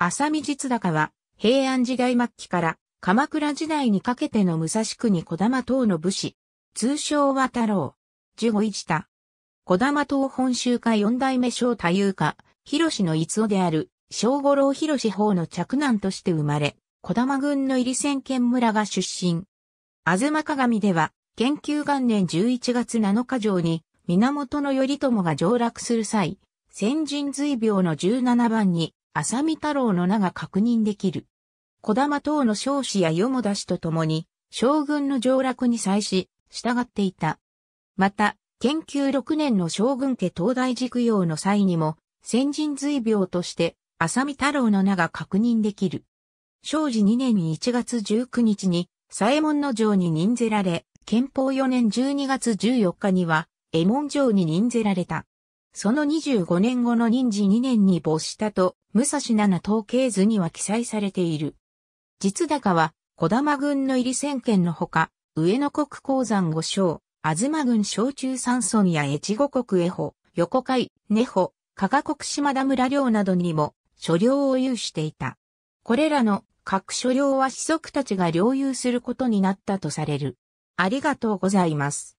浅見実高は、平安時代末期から鎌倉時代にかけての武蔵国小玉党の武士、通称は太郎、十五一田。小玉党本州家四代目小太夫家、広の逸夫である、小五郎広法の嫡男として生まれ、小玉軍の入仙県村が出身。あずま鏡では、研究元年11月7日上に、源頼朝が上洛する際、先人随病の17番に、浅見太郎の名が確認できる。小玉等の少子や与も出しとともに、将軍の上落に際し、従っていた。また、研究6年の将軍家東大塾用の際にも、先人随病として、浅見太郎の名が確認できる。正治2年1月19日に、左衛門の城に任ぜられ、憲法4年12月14日には、衛門城に任ぜられた。その25年後の任時2年に没したと、武蔵七統計図には記載されている。実高は、小玉郡の入り県のほか、上野国鉱山五章、東郡小中山村や越後国恵保、横海、根保、加賀国島田村領などにも、所領を有していた。これらの各所領は子息たちが領有することになったとされる。ありがとうございます。